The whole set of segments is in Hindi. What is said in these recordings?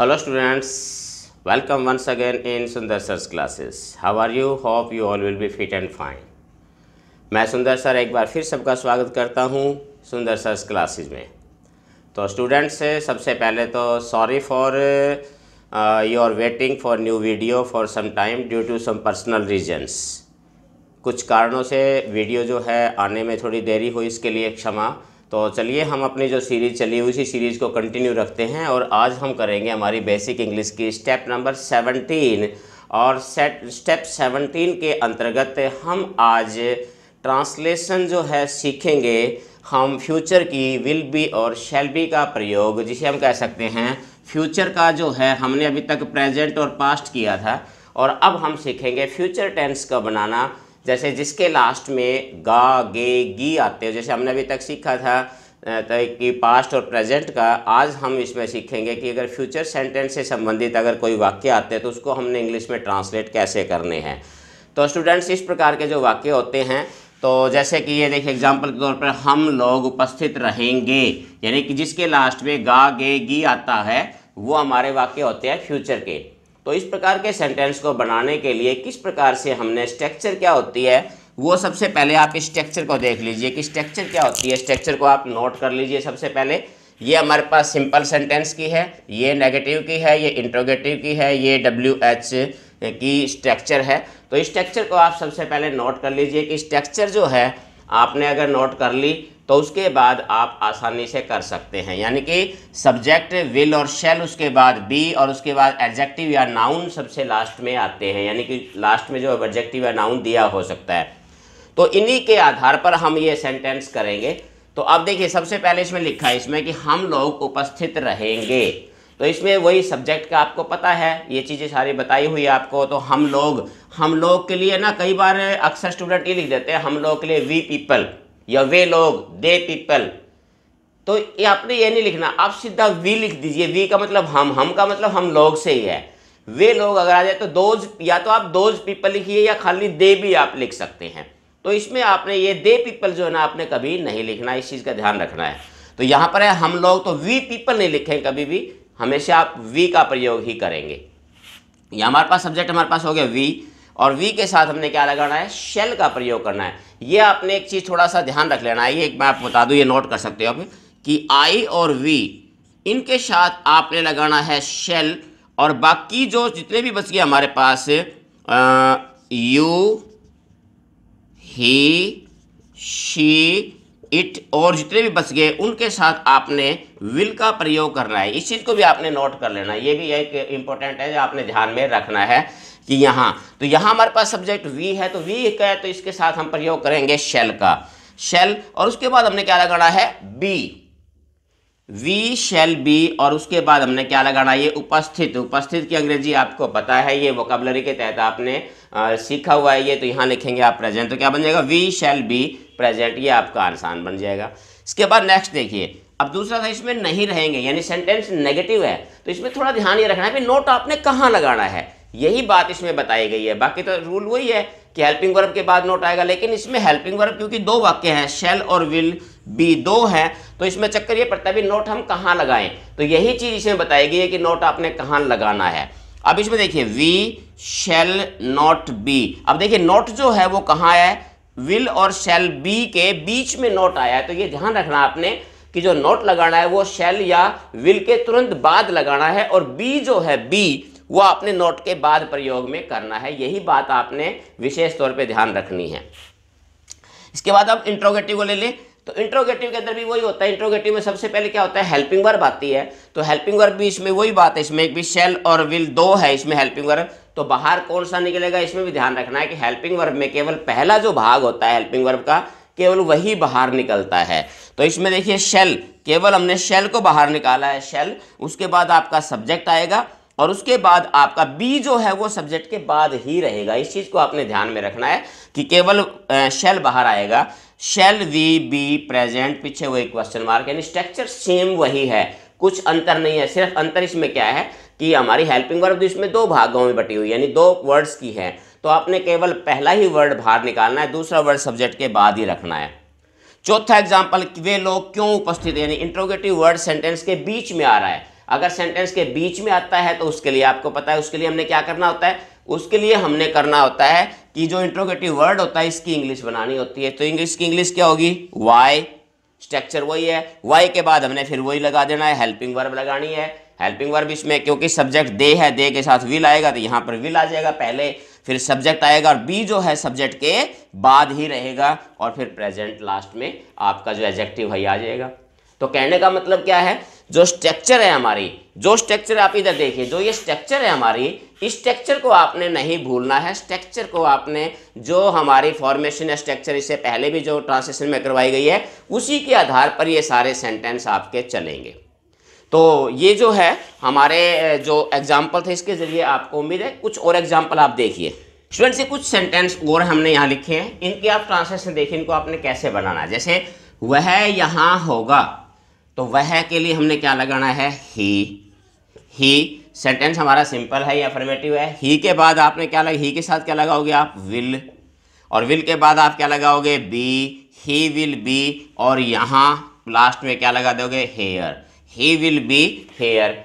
hello students welcome once again in Sundar sir classes how are you hope you all will be fit and fine मैं सुंदर सर एक बार फिर सबका स्वागत करता हूं सुंदर सर क्लासेस में तो स्टूडेंट्स सबसे पहले तो sorry for you are waiting for new video for some time due to some personal reasons कुछ कारणों से वीडियो जो है आने में थोड़ी देरी हुई इसके लिए क्षमा तो चलिए हम अपनी जो सीरीज़ चली उसी सीरीज़ को कंटिन्यू रखते हैं और आज हम करेंगे हमारी बेसिक इंग्लिश की स्टेप नंबर सेवनटीन और स्टेप सेवनटीन के अंतर्गत हम आज ट्रांसलेशन जो है सीखेंगे हम फ्यूचर की विल बी और शेल बी का प्रयोग जिसे हम कह सकते हैं फ्यूचर का जो है हमने अभी तक प्रेजेंट और पास्ट किया था और अब हम सीखेंगे फ्यूचर टेंस का बनाना जैसे जिसके लास्ट में गा गे गी आते हो जैसे हमने अभी तक सीखा था तो कि पास्ट और प्रेजेंट का आज हम इसमें सीखेंगे कि अगर फ्यूचर सेंटेंस से संबंधित अगर कोई वाक्य आते हैं तो उसको हमने इंग्लिश में ट्रांसलेट कैसे करने हैं तो स्टूडेंट्स इस प्रकार के जो वाक्य होते हैं तो जैसे कि ये देखिए एग्जाम्पल के तौर पर हम लोग उपस्थित रहेंगे यानी कि जिसके लास्ट में गा गे गी आता है वो हमारे वाक्य होते हैं फ्यूचर के तो इस प्रकार के सेंटेंस को बनाने के लिए किस प्रकार से हमने स्ट्रक्चर क्या होती है वो सबसे पहले आप इस स्ट्रक्चर को देख लीजिए कि स्ट्रक्चर क्या होती है स्ट्रक्चर को आप नोट कर लीजिए सबसे पहले ये हमारे पास सिंपल सेंटेंस की है ये नेगेटिव की है ये इंट्रोगेटिव की है ये डब्ल्यू एच की स्ट्रक्चर है तो इस स्ट्रक्चर को आप सबसे पहले नोट कर लीजिए कि स्ट्रक्चर जो है आपने अगर नोट कर ली तो उसके बाद आप आसानी से कर सकते हैं यानी कि सब्जेक्ट विल और शेल उसके बाद बी और उसके बाद एडजेक्टिव या नाउन सबसे लास्ट में आते हैं यानी कि लास्ट में जो एडजेक्टिव या नाउन दिया हो सकता है तो इन्हीं के आधार पर हम ये सेंटेंस करेंगे तो अब देखिए सबसे पहले इसमें लिखा है इसमें कि हम लोग उपस्थित रहेंगे तो इसमें वही सब्जेक्ट का आपको पता है ये चीज़ें सारी बताई हुई है आपको तो हम लोग हम लोग के लिए ना कई बार अक्सर स्टूडेंट ये लिख देते हैं हम लोग के लिए वी पीपल या वे लोग दे पीपल तो ये आपने ये नहीं लिखना आप सीधा वी लिख दीजिए वी का मतलब हम हम का मतलब हम लोग से ही है वे लोग अगर आ जाए तो दोज या तो आप दोज पीपल लिखिए या खाली दे भी आप लिख सकते हैं तो इसमें आपने ये दे पीपल जो है ना आपने कभी नहीं लिखना इस चीज़ का ध्यान रखना है तो यहाँ पर है हम लोग तो वी पीपल नहीं लिखे कभी भी हमेशा आप वी का प्रयोग ही करेंगे ये हमारे पास सब्जेक्ट हमारे पास हो गया वी और वी के साथ हमने क्या लगाना है शेल का प्रयोग करना है ये आपने एक चीज़ थोड़ा सा ध्यान रख लेना है ये एक मैं आपको बता दूँ ये नोट कर सकते हो आप कि आई और वी इनके साथ आपने लगाना है शेल और बाकी जो जितने भी बच गए हमारे पास यू ही शी इट और जितने भी बच गए उनके साथ आपने विल का प्रयोग करना है इस चीज़ को भी आपने नोट कर लेना ये भी एक इम्पोर्टेंट है जो आपने ध्यान में रखना है कि यहाँ तो यहाँ हमारे पास सब्जेक्ट वी है तो वी का है तो इसके साथ हम प्रयोग करेंगे शेल का शेल और उसके बाद हमने क्या लगाना है बी वी शेल बी और उसके बाद हमने क्या लगाना ये उपस्थित उपस्थित की अंग्रेजी आपको पता है ये वोकबलरी के तहत आपने आ, सीखा हुआ है ये तो यहाँ लिखेंगे आप प्रेजेंट तो क्या बन जाएगा वी शेल बी प्रेजेंट ये आपका आसान बन जाएगा इसके बाद नेक्स्ट देखिए अब दूसरा था इसमें नहीं रहेंगे यानी सेंटेंस नेगेटिव है तो इसमें थोड़ा ध्यान ये रखना है कि नोट आपने कहाँ लगाना है यही बात इसमें बताई गई है बाकी तो रूल वही है कि हेल्पिंग वर्ब के बाद नोट आएगा लेकिन इसमें हेल्पिंग वर्ब क्योंकि दो वाक्य हैं शेल और विल बी दो हैं तो इसमें चक्कर ये पड़ता है भी नोट हम कहाँ लगाएं तो यही चीज़ इसमें बताई गई है कि नोट आपने कहाँ लगाना है अब इसमें देखिए वी शेल नॉट बी अब देखिए नोट जो है वो कहाँ है विल और शेल बी के बीच में नोट आया है तो ये ध्यान रखना आपने कि जो नोट लगाना है वो शेल या विल के तुरंत बाद लगाना है और बी जो है बी वो आपने नोट के बाद प्रयोग में करना है यही बात आपने विशेष तौर पे ध्यान रखनी है इसके बाद आप इंट्रोगेटिव को ले लें तो इंट्रोगेटिव के अंदर भी वही होता है इंट्रोगेटिव में सबसे पहले क्या होता है हेल्पिंग वर्ब आती है तो हेल्पिंग वर्ब भी इसमें वही बात है इसमें एक भी शेल और विल दो है इसमें हेल्पिंग वर्ब तो बाहर कौन सा निकलेगा इसमें भी ध्यान रखना है कि हेल्पिंग वर्ब में केवल पहला जो भाग होता है हेल्पिंग वर्ब का केवल वही बाहर निकलता है तो इसमें देखिए शेल केवल हमने शेल को बाहर निकाला है शेल उसके बाद आपका सब्जेक्ट आएगा और उसके बाद आपका बी जो है वो सब्जेक्ट के बाद ही रहेगा इस चीज़ को आपने ध्यान में रखना है कि केवल शेल बाहर आएगा शेल वी बी प्रेजेंट पीछे वो एक क्वेश्चन मार्क यानी स्ट्रक्चर सेम वही है कुछ अंतर नहीं है सिर्फ अंतर इसमें क्या है कि हमारी हेल्पिंग वर्ब तो इसमें दो भागों में बटी हुई यानी दो वर्ड्स की है तो आपने केवल पहला ही वर्ड बाहर निकालना है दूसरा वर्ड सब्जेक्ट के बाद ही रखना है चौथा एग्जाम्पल वे लोग क्यों उपस्थित यानी इंट्रोगेटिव वर्ड सेंटेंस के बीच में आ रहा है अगर सेंटेंस के बीच में आता है तो उसके लिए आपको पता है उसके लिए हमने क्या करना होता है उसके लिए हमने करना होता है कि जो इंट्रोगेटिव वर्ड होता है इसकी इंग्लिश बनानी होती है तो इंग्लिश की इंग्लिश क्या होगी वाई स्ट्रक्चर वही है वाई के बाद हमने फिर वही लगा देना है हेल्पिंग वर्ब लगानी है हेल्पिंग वर्ब इसमें क्योंकि सब्जेक्ट दे है दे के साथ विल आएगा तो यहाँ पर विल आ जाएगा पहले फिर सब्जेक्ट आएगा और बी जो है सब्जेक्ट के बाद ही रहेगा और फिर प्रेजेंट लास्ट में आपका जो एजेक्टिव है आ जाएगा तो कहने का मतलब क्या है जो स्ट्रक्चर है हमारी जो स्ट्रक्चर आप इधर देखिए जो ये स्ट्रक्चर है हमारी इस स्ट्रक्चर को आपने नहीं भूलना है स्ट्रक्चर को आपने जो हमारी फॉर्मेशन स्ट्रक्चर इससे पहले भी जो ट्रांसलेशन में करवाई गई है उसी के आधार पर ये सारे सेंटेंस आपके चलेंगे तो ये जो है हमारे जो एग्जाम्पल थे इसके ज़रिए आपको उम्मीद है कुछ और एग्जाम्पल आप देखिए स्टूडेंट्स ये कुछ सेंटेंस और हमने यहाँ लिखे हैं इनके आप ट्रांसलेशन देखिए इनको आपने कैसे बनाना है जैसे वह यहाँ होगा तो वह के लिए हमने क्या लगाना है ही ही सेंटेंस हमारा सिंपल है या फॉर्मेटिव है ही के बाद आपने क्या लगा ही के साथ क्या लगाओगे आप विल और विल के बाद आप क्या लगाओगे बी ही विल बी और यहाँ लास्ट में क्या लगा दोगे here he will be here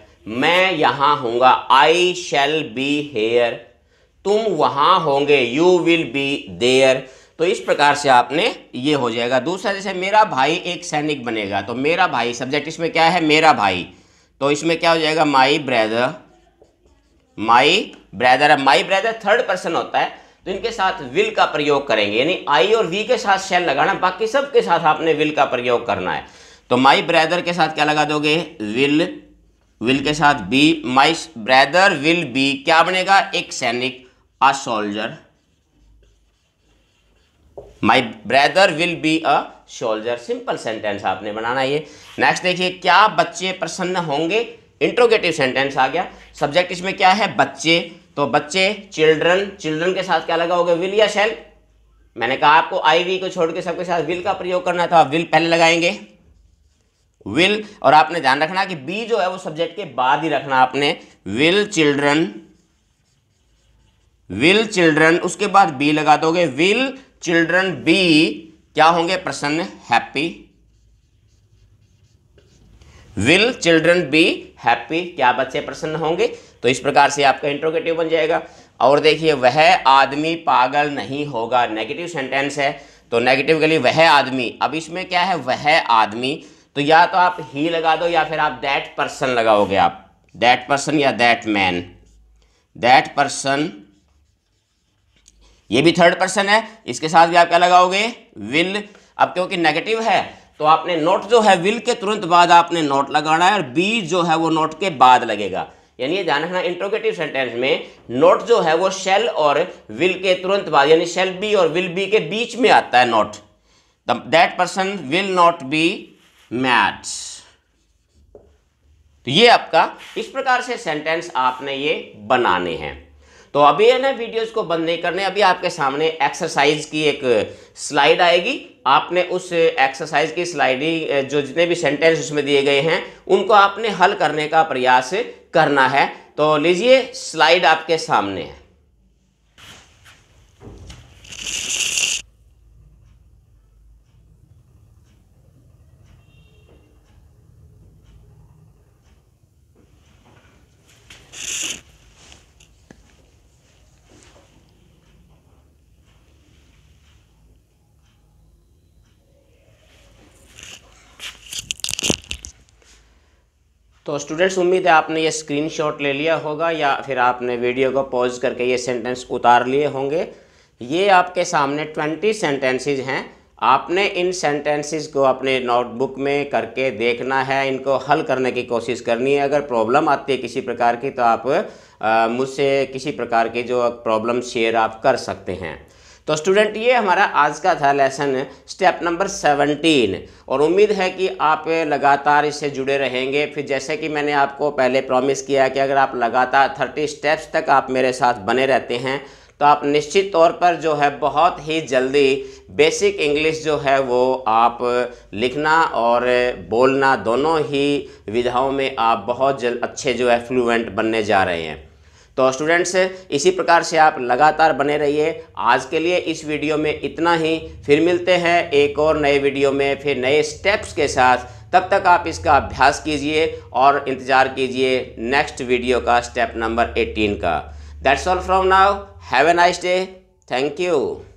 मैं यहाँ हूँगा आई शेल बी हेयर तुम वहाँ होंगे यू विल बी देयर तो इस प्रकार से आपने ये हो जाएगा दूसरा जैसे मेरा भाई एक सैनिक बनेगा तो मेरा भाई सब्जेक्ट इसमें क्या है मेरा भाई तो इसमें क्या हो जाएगा माई ब्रदर माई ब्रदर है माई ब्रदर थर्ड पर्सन होता है तो इनके साथ विल का प्रयोग करेंगे यानी आई और वी के साथ शैल लगाना बाकी सब के साथ आपने विल का प्रयोग करना है तो माई ब्रदर के साथ क्या लगा दोगे विल विल के साथ be my brother will be क्या बनेगा एक सैनिक a soldier my brother will be a soldier simple sentence आपने बनाना ये नेक्स्ट देखिए क्या बच्चे प्रसन्न होंगे इंट्रोगेटिव सेंटेंस आ गया सब्जेक्ट इसमें क्या है बच्चे तो बच्चे चिल्ड्रन चिल्ड्रन के साथ क्या लगा होगा विल या शेल मैंने कहा आपको आईवी वी को छोड़ के सबके साथ विल का प्रयोग करना था विल पहले लगाएंगे विल और आपने ध्यान रखना कि बी जो है वो सब्जेक्ट के बाद ही रखना आपने विल चिल्ड्रन विल चिल्ड्रन उसके बाद बी लगा दोगे विल चिल्ड्रन बी क्या होंगे प्रसन्न happy will children be happy क्या बच्चे प्रसन्न होंगे तो इस प्रकार से आपका इंट्रोगेटिव बन जाएगा और देखिए वह आदमी पागल नहीं होगा नेगेटिव सेंटेंस है तो नेगेटिव के लिए वह आदमी अब इसमें क्या है वह आदमी तो या तो आप ही लगा दो या फिर आप दैट पर्सन लगाओगे आप दैट पर्सन या दैट मैन दैट पर्सन ये भी थर्ड पर्सन है इसके साथ भी आप क्या लगाओगे विल अब क्योंकि नेगेटिव है तो आपने नोट जो है विल के तुरंत बाद आपने नोट लगाना है और बी जो है वो नोट के बाद लगेगा यानी ये ध्यान रखना इंट्रोगेटिव सेंटेंस में नोट जो है वो शेल और विल के तुरंत बाद यानी शेल बी और विल बी के बीच में आता है note that person will not be mat तो ये आपका इस प्रकार से सेंटेंस आपने ये बनाने हैं तो अभी है ना वीडियोस को बंद नहीं करने अभी आपके सामने एक्सरसाइज की एक स्लाइड आएगी आपने उस एक्सरसाइज की स्लाइड ही जो जितने भी सेंटेंस उसमें दिए गए हैं उनको आपने हल करने का प्रयास करना है तो लीजिए स्लाइड आपके सामने है तो स्टूडेंट्स उम्मीद है आपने ये स्क्रीनशॉट ले लिया होगा या फिर आपने वीडियो को पॉज करके ये सेंटेंस उतार लिए होंगे ये आपके सामने ट्वेंटी सेंटेंसेज हैं आपने इन सेंटेंसेस को अपने नोटबुक में करके देखना है इनको हल करने की कोशिश करनी है अगर प्रॉब्लम आती है किसी प्रकार की तो आप मुझसे किसी प्रकार की जो प्रॉब्लम शेयर आप कर सकते हैं तो स्टूडेंट ये हमारा आज का था लेसन स्टेप नंबर सेवनटीन और उम्मीद है कि आप लगातार इससे जुड़े रहेंगे फिर जैसे कि मैंने आपको पहले प्रॉमिस किया कि अगर आप लगातार थर्टी स्टेप्स तक आप मेरे साथ बने रहते हैं तो आप निश्चित तौर पर जो है बहुत ही जल्दी बेसिक इंग्लिश जो है वो आप लिखना और बोलना दोनों ही विधाओं में आप बहुत जल अच्छे जो है फ्लुएंट बनने जा रहे हैं तो स्टूडेंट्स इसी प्रकार से आप लगातार बने रहिए आज के लिए इस वीडियो में इतना ही फिर मिलते हैं एक और नए वीडियो में फिर नए स्टेप्स के साथ तब तक आप इसका अभ्यास कीजिए और इंतज़ार कीजिए नेक्स्ट वीडियो का स्टेप नंबर 18 का that's all from now have a nice day thank you